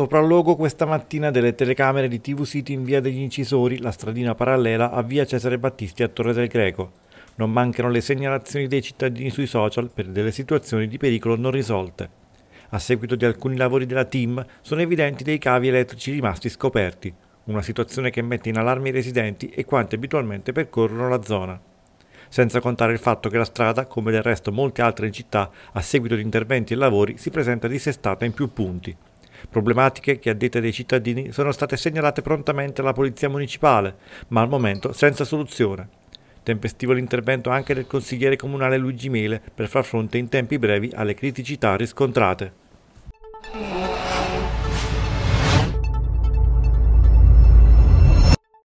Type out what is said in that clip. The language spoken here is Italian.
Sopralluogo questa mattina delle telecamere di TV City in via degli Incisori, la stradina parallela a via Cesare Battisti a Torre del Greco. Non mancano le segnalazioni dei cittadini sui social per delle situazioni di pericolo non risolte. A seguito di alcuni lavori della team sono evidenti dei cavi elettrici rimasti scoperti, una situazione che mette in allarme i residenti e quanti abitualmente percorrono la zona senza contare il fatto che la strada, come del resto molte altre in città, a seguito di interventi e lavori, si presenta dissestata in più punti problematiche che a detta dei cittadini sono state segnalate prontamente alla Polizia Municipale, ma al momento senza soluzione. Tempestivo l'intervento anche del consigliere comunale Luigi Mele per far fronte in tempi brevi alle criticità riscontrate.